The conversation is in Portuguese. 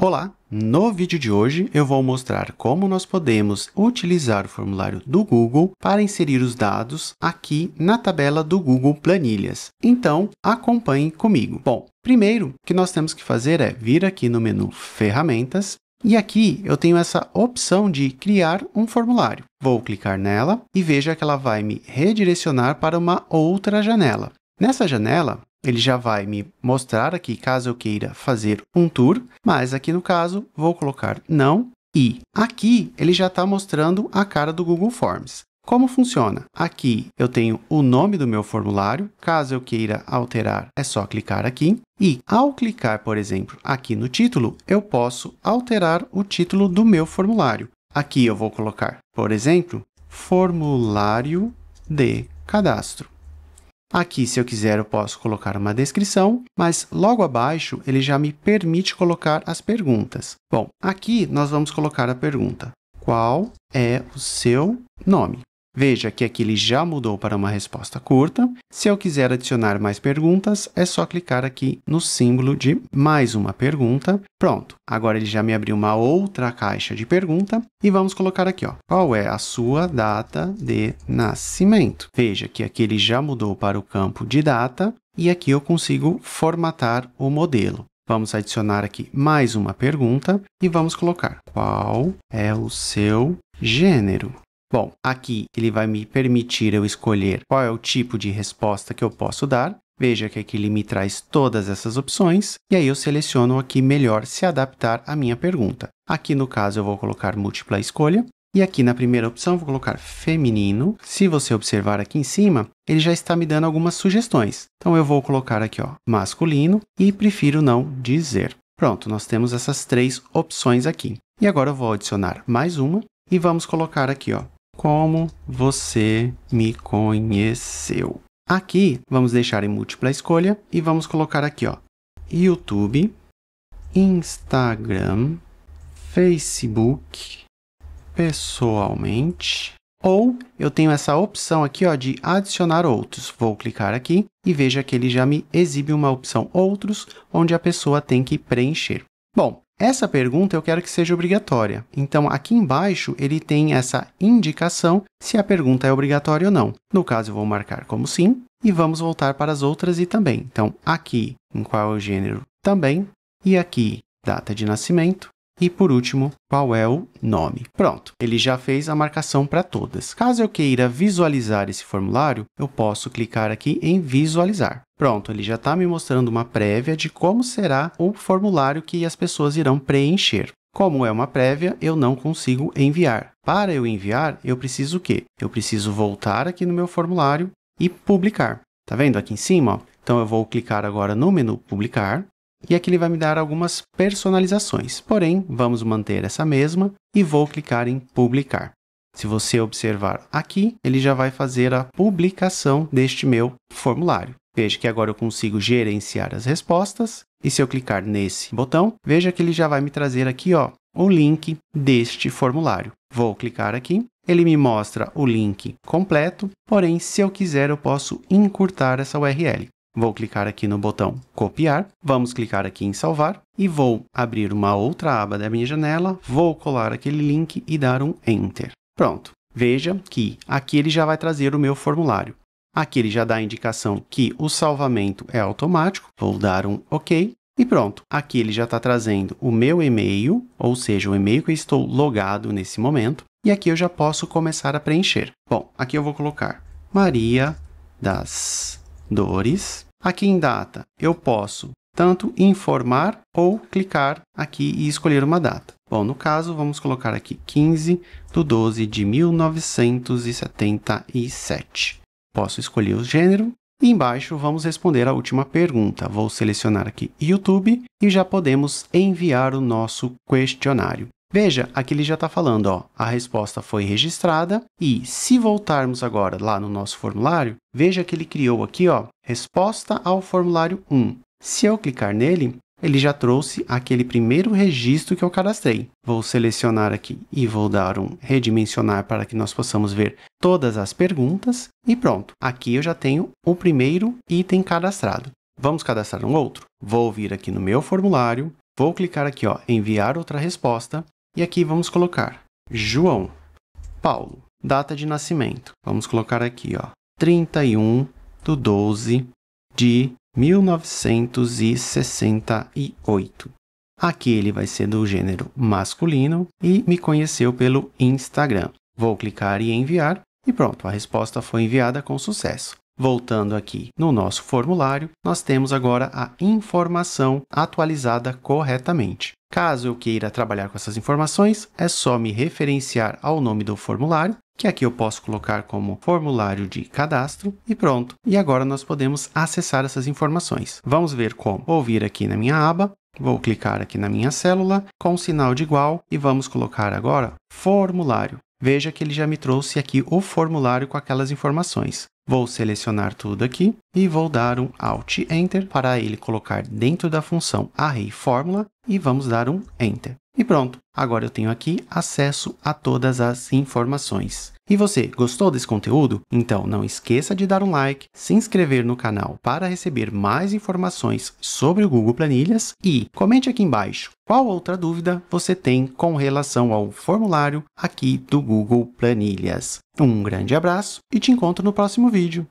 Olá! No vídeo de hoje eu vou mostrar como nós podemos utilizar o formulário do Google para inserir os dados aqui na tabela do Google Planilhas. Então, acompanhe comigo. Bom, primeiro que nós temos que fazer é vir aqui no menu Ferramentas e aqui eu tenho essa opção de criar um formulário. Vou clicar nela e veja que ela vai me redirecionar para uma outra janela. Nessa janela, ele já vai me mostrar aqui caso eu queira fazer um tour, mas aqui no caso vou colocar não e aqui ele já está mostrando a cara do Google Forms. Como funciona? Aqui eu tenho o nome do meu formulário, caso eu queira alterar é só clicar aqui. E ao clicar, por exemplo, aqui no título, eu posso alterar o título do meu formulário. Aqui eu vou colocar, por exemplo, formulário de cadastro. Aqui, se eu quiser, eu posso colocar uma descrição, mas logo abaixo ele já me permite colocar as perguntas. Bom, aqui nós vamos colocar a pergunta: qual é o seu nome? Veja que aqui ele já mudou para uma resposta curta. Se eu quiser adicionar mais perguntas, é só clicar aqui no símbolo de mais uma pergunta. Pronto, agora ele já me abriu uma outra caixa de pergunta e vamos colocar aqui, ó, qual é a sua data de nascimento? Veja que aqui ele já mudou para o campo de data e aqui eu consigo formatar o modelo. Vamos adicionar aqui mais uma pergunta e vamos colocar qual é o seu gênero. Bom, aqui ele vai me permitir eu escolher qual é o tipo de resposta que eu posso dar. Veja que aqui ele me traz todas essas opções, e aí eu seleciono aqui melhor se adaptar à minha pergunta. Aqui no caso eu vou colocar múltipla escolha, e aqui na primeira opção vou colocar feminino. Se você observar aqui em cima, ele já está me dando algumas sugestões. Então eu vou colocar aqui ó, masculino e prefiro não dizer. Pronto, nós temos essas três opções aqui. E agora eu vou adicionar mais uma e vamos colocar aqui ó, como você me conheceu. Aqui vamos deixar em múltipla escolha e vamos colocar aqui, ó, YouTube, Instagram, Facebook, pessoalmente, ou eu tenho essa opção aqui, ó, de adicionar outros. Vou clicar aqui e veja que ele já me exibe uma opção outros, onde a pessoa tem que preencher. Bom, essa pergunta eu quero que seja obrigatória. Então, aqui embaixo, ele tem essa indicação se a pergunta é obrigatória ou não. No caso, eu vou marcar como sim e vamos voltar para as outras e também. Então, aqui, em qual é o gênero também, e aqui, data de nascimento, e por último, qual é o nome. Pronto, ele já fez a marcação para todas. Caso eu queira visualizar esse formulário, eu posso clicar aqui em visualizar. Pronto, ele já está me mostrando uma prévia de como será o formulário que as pessoas irão preencher. Como é uma prévia, eu não consigo enviar. Para eu enviar, eu preciso o quê? Eu preciso voltar aqui no meu formulário e publicar. Tá vendo aqui em cima? Ó? Então eu vou clicar agora no menu publicar e aqui ele vai me dar algumas personalizações. Porém, vamos manter essa mesma e vou clicar em publicar. Se você observar aqui, ele já vai fazer a publicação deste meu formulário. Veja que agora eu consigo gerenciar as respostas. E se eu clicar nesse botão, veja que ele já vai me trazer aqui ó, o link deste formulário. Vou clicar aqui, ele me mostra o link completo, porém, se eu quiser, eu posso encurtar essa URL. Vou clicar aqui no botão copiar, vamos clicar aqui em salvar e vou abrir uma outra aba da minha janela, vou colar aquele link e dar um enter. Pronto. Veja que aqui ele já vai trazer o meu formulário. Aqui ele já dá a indicação que o salvamento é automático. Vou dar um OK. E pronto, aqui ele já está trazendo o meu e-mail, ou seja, o e-mail que eu estou logado nesse momento. E aqui eu já posso começar a preencher. Bom, aqui eu vou colocar Maria das Dores. Aqui em data, eu posso tanto informar ou clicar aqui e escolher uma data. Bom, no caso, vamos colocar aqui 15 de 12 de 1977. Posso escolher o gênero e embaixo vamos responder a última pergunta. Vou selecionar aqui YouTube e já podemos enviar o nosso questionário. Veja, aqui ele já está falando, ó, a resposta foi registrada e se voltarmos agora lá no nosso formulário, veja que ele criou aqui, ó, resposta ao formulário 1. Se eu clicar nele, ele já trouxe aquele primeiro registro que eu cadastrei. Vou selecionar aqui e vou dar um redimensionar para que nós possamos ver todas as perguntas e pronto. Aqui eu já tenho o primeiro item cadastrado. Vamos cadastrar um outro? Vou vir aqui no meu formulário, vou clicar aqui ó, enviar outra resposta e aqui vamos colocar João Paulo, data de nascimento. Vamos colocar aqui ó, 31 do 12 de 1968. Aqui ele vai ser do gênero masculino e me conheceu pelo Instagram. Vou clicar em enviar e pronto, a resposta foi enviada com sucesso. Voltando aqui no nosso formulário, nós temos agora a informação atualizada corretamente. Caso eu queira trabalhar com essas informações, é só me referenciar ao nome do formulário que aqui eu posso colocar como formulário de cadastro e pronto. E agora nós podemos acessar essas informações. Vamos ver como. Vou vir aqui na minha aba, vou clicar aqui na minha célula com o sinal de igual e vamos colocar agora formulário. Veja que ele já me trouxe aqui o formulário com aquelas informações. Vou selecionar tudo aqui e vou dar um Alt Enter para ele colocar dentro da função ArrayFórmula fórmula e vamos dar um Enter. E pronto, agora eu tenho aqui acesso a todas as informações. E você, gostou desse conteúdo? Então não esqueça de dar um like, se inscrever no canal para receber mais informações sobre o Google Planilhas e comente aqui embaixo qual outra dúvida você tem com relação ao formulário aqui do Google Planilhas. Um grande abraço e te encontro no próximo vídeo.